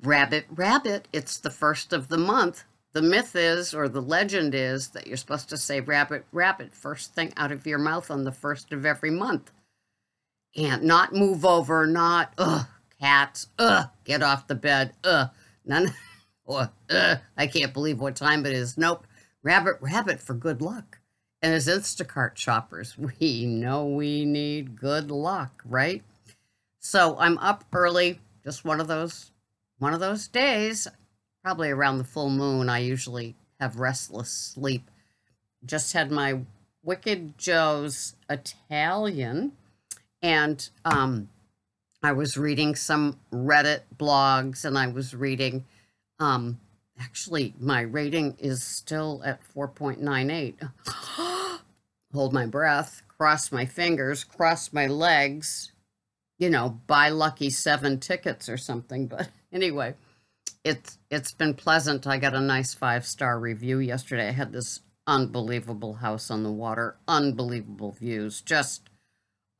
Rabbit, rabbit, it's the first of the month. The myth is, or the legend is, that you're supposed to say rabbit, rabbit, first thing out of your mouth on the first of every month. And not move over, not, ugh, cats, ugh, get off the bed, ugh, none, or, ugh, I can't believe what time it is. Nope, rabbit, rabbit for good luck. And as Instacart shoppers, we know we need good luck, right? So I'm up early, just one of those one of those days, probably around the full moon, I usually have restless sleep. Just had my Wicked Joe's Italian, and um, I was reading some Reddit blogs, and I was reading. Um, actually, my rating is still at 4.98. Hold my breath, cross my fingers, cross my legs, you know, buy lucky seven tickets or something. But anyway, it's it's been pleasant. I got a nice five star review yesterday. I had this unbelievable house on the water, unbelievable views, just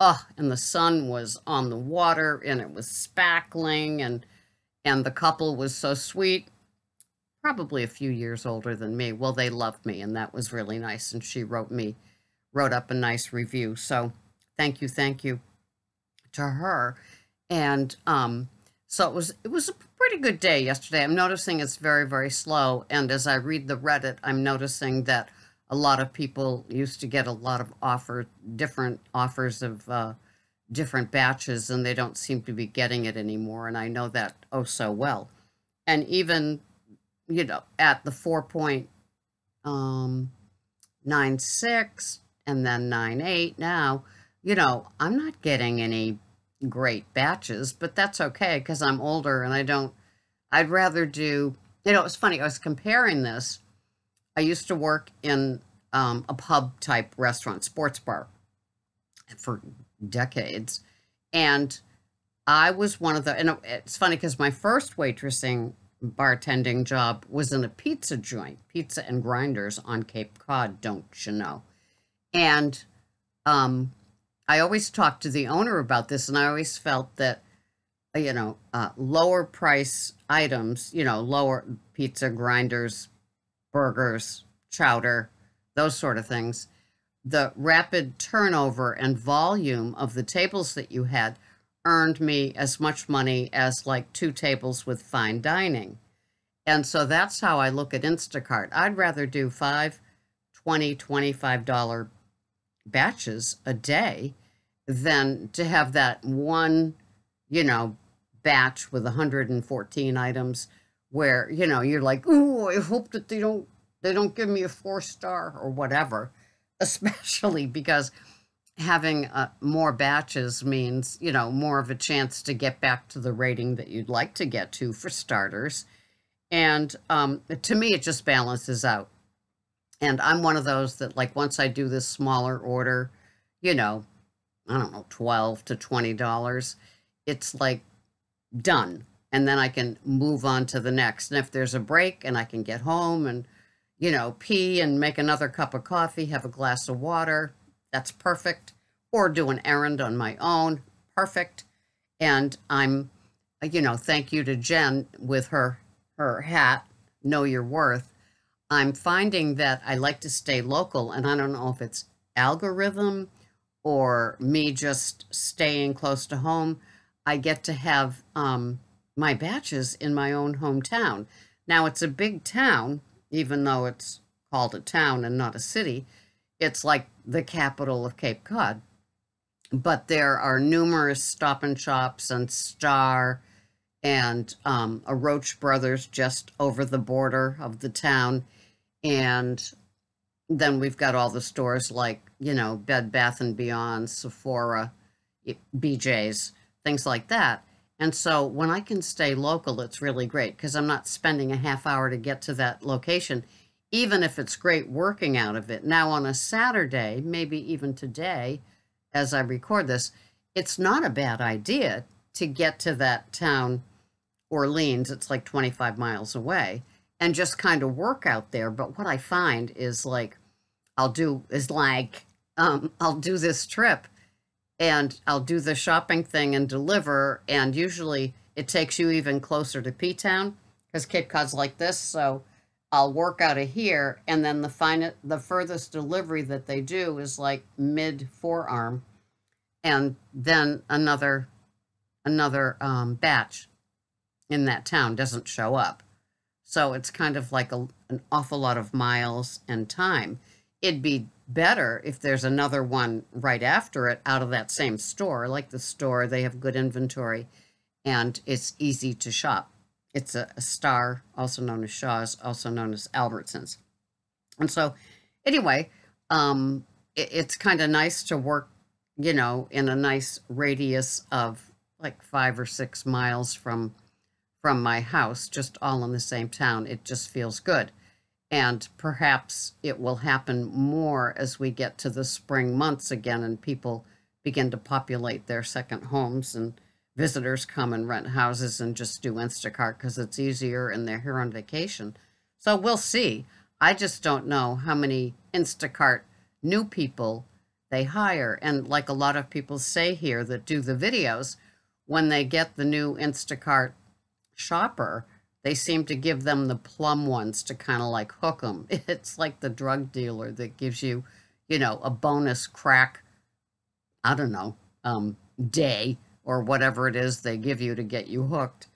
oh, and the sun was on the water and it was spackling and and the couple was so sweet probably a few years older than me. Well, they loved me, and that was really nice. And she wrote me, wrote up a nice review. So thank you, thank you to her. And um, so it was it was a pretty good day yesterday. I'm noticing it's very very slow, and as I read the Reddit, I'm noticing that a lot of people used to get a lot of offer different offers of uh, different batches, and they don't seem to be getting it anymore. And I know that oh so well. And even you know at the four point um, nine six and then nine eight now, you know I'm not getting any great batches, but that's okay because I'm older and I don't, I'd rather do, you know, it's funny, I was comparing this. I used to work in um, a pub type restaurant, sports bar, for decades. And I was one of the, and it's funny because my first waitressing bartending job was in a pizza joint, Pizza and Grinders on Cape Cod, don't you know? And um, I always talked to the owner about this, and I always felt that, uh, you know, uh, lower price items, you know, lower pizza grinders, burgers, chowder, those sort of things, the rapid turnover and volume of the tables that you had earned me as much money as like two tables with fine dining. And so that's how I look at Instacart. I'd rather do five, twenty, twenty-five dollar batches a day than to have that one, you know, batch with 114 items where, you know, you're like, "Ooh, I hope that they don't they don't give me a four star or whatever." Especially because having uh, more batches means, you know, more of a chance to get back to the rating that you'd like to get to for starters. And um, to me, it just balances out. And I'm one of those that, like, once I do this smaller order, you know, I don't know, 12 to $20, it's like done. And then I can move on to the next. And if there's a break and I can get home and, you know, pee and make another cup of coffee, have a glass of water, that's perfect. Or do an errand on my own, perfect. And I'm, you know, thank you to Jen with her her hat, Know Your Worth I'm finding that I like to stay local, and I don't know if it's algorithm or me just staying close to home. I get to have um, my batches in my own hometown. Now, it's a big town, even though it's called a town and not a city. It's like the capital of Cape Cod. But there are numerous stop and shops and Star and um, a Roach Brothers just over the border of the town and then we've got all the stores like, you know, Bed Bath and Beyond, Sephora, BJ's, things like that. And so when I can stay local, it's really great because I'm not spending a half hour to get to that location, even if it's great working out of it. Now, on a Saturday, maybe even today, as I record this, it's not a bad idea to get to that town, Orleans. It's like 25 miles away and just kind of work out there. But what I find is like, I'll do is like, um, I'll do this trip and I'll do the shopping thing and deliver. And usually it takes you even closer to P Town because Cape Cod's like this. So I'll work out of here. And then the, fin- the furthest delivery that they do is like mid forearm and then another another um, batch in that town doesn't show up so it's kind of like a, an awful lot of miles and time. It'd be better if there's another one right after it out of that same store, like the store, they have good inventory and it's easy to shop. It's a, a star, also known as Shaw's, also known as Albertsons. And so, anyway, um, it, it's kind of nice to work, you know, in a nice radius of like five or six miles from from my house, just all in the same town. It just feels good. And perhaps it will happen more as we get to the spring months again and people begin to populate their second homes and visitors come and rent houses and just do Instacart because it's easier and they're here on vacation. So we'll see. I just don't know how many Instacart new people they hire. And like a lot of people say here that do the videos, when they get the new Instacart shopper, they seem to give them the plum ones to kind of like hook them. It's like the drug dealer that gives you, you know, a bonus crack, I don't know, um, day or whatever it is they give you to get you hooked.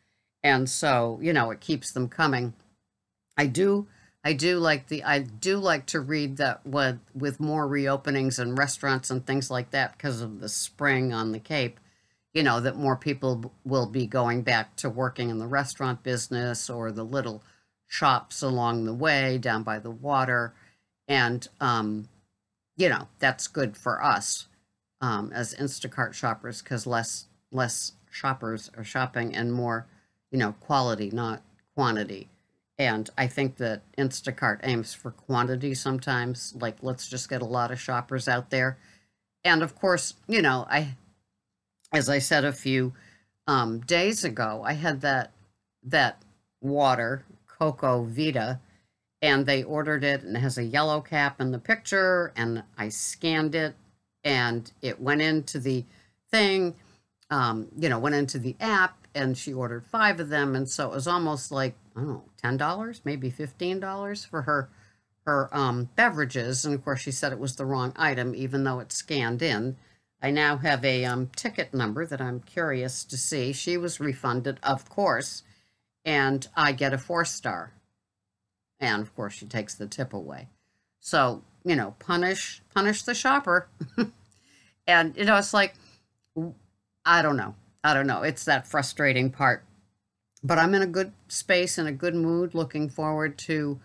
And so, you know, it keeps them coming. I do I do like the I do like to read that with with more reopenings and restaurants and things like that because of the spring on the Cape you know, that more people will be going back to working in the restaurant business or the little shops along the way down by the water. And, um, you know, that's good for us um, as Instacart shoppers because less, less shoppers are shopping and more, you know, quality, not quantity. And I think that Instacart aims for quantity sometimes, like let's just get a lot of shoppers out there. And of course, you know, I as I said a few um, days ago, I had that that water Coco Vita, and they ordered it, and it has a yellow cap in the picture, and I scanned it, and it went into the thing, um, you know, went into the app, and she ordered five of them, and so it was almost like I don't know, ten dollars, maybe fifteen dollars for her her um, beverages, and of course she said it was the wrong item, even though it scanned in. I now have a um, ticket number that I'm curious to see. She was refunded, of course, and I get a four star. And of course, she takes the tip away. So, you know, punish punish the shopper. and you know, it's like I don't know. I don't know. It's that frustrating part. But I'm in a good space and a good mood, looking forward to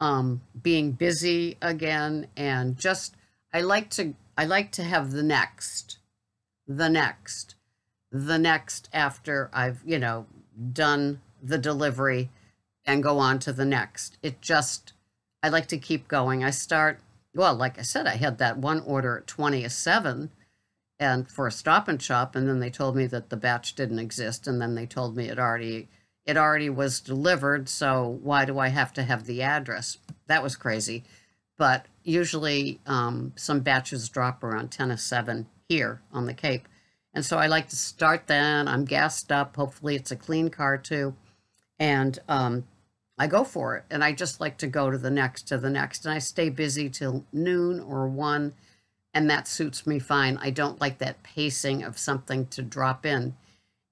um, being busy again. And just, I like to I like to have the next, the next, the next after I've, you know, done the delivery and go on to the next. It just, I like to keep going. I start, well, like I said, I had that one order at twenty-seven, and for a stop and shop and then they told me that the batch didn't exist and then they told me it already it already was delivered so why do i have to have the address that was crazy but usually um, some batches drop around 10 to 7 here on the Cape. And so I like to start then. I'm gassed up. Hopefully it's a clean car too. And um, I go for it. And I just like to go to the next, to the next. And I stay busy till noon or 1. And that suits me fine. I don't like that pacing of something to drop in.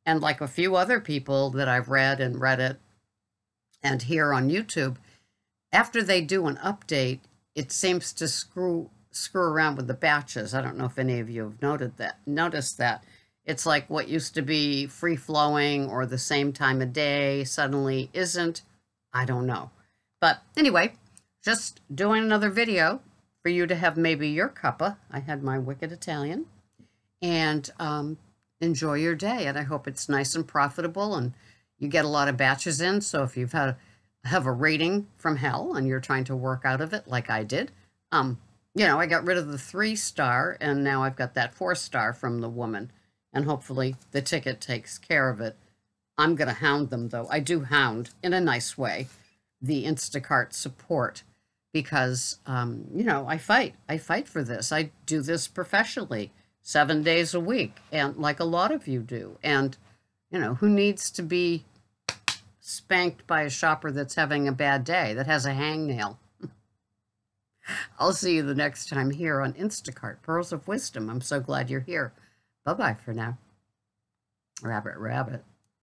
And like a few other people that I've read and read it, and here on YouTube, after they do an update, it seems to screw screw around with the batches. I don't know if any of you have noted that noticed that. It's like what used to be free flowing or the same time of day suddenly isn't. I don't know. But anyway, just doing another video for you to have maybe your cuppa. I had my Wicked Italian. And um, enjoy your day. And I hope it's nice and profitable and you get a lot of batches in. So if you've had have a rating from hell and you're trying to work out of it like I did. Um, you know, I got rid of the three star and now I've got that four star from the woman and hopefully the ticket takes care of it. I'm going to hound them though. I do hound in a nice way the Instacart support because, um, you know, I fight. I fight for this. I do this professionally seven days a week and like a lot of you do. And, you know, who needs to be spanked by a shopper that's having a bad day, that has a hangnail. I'll see you the next time here on Instacart Pearls of Wisdom. I'm so glad you're here. Bye bye for now. Rabbit, rabbit.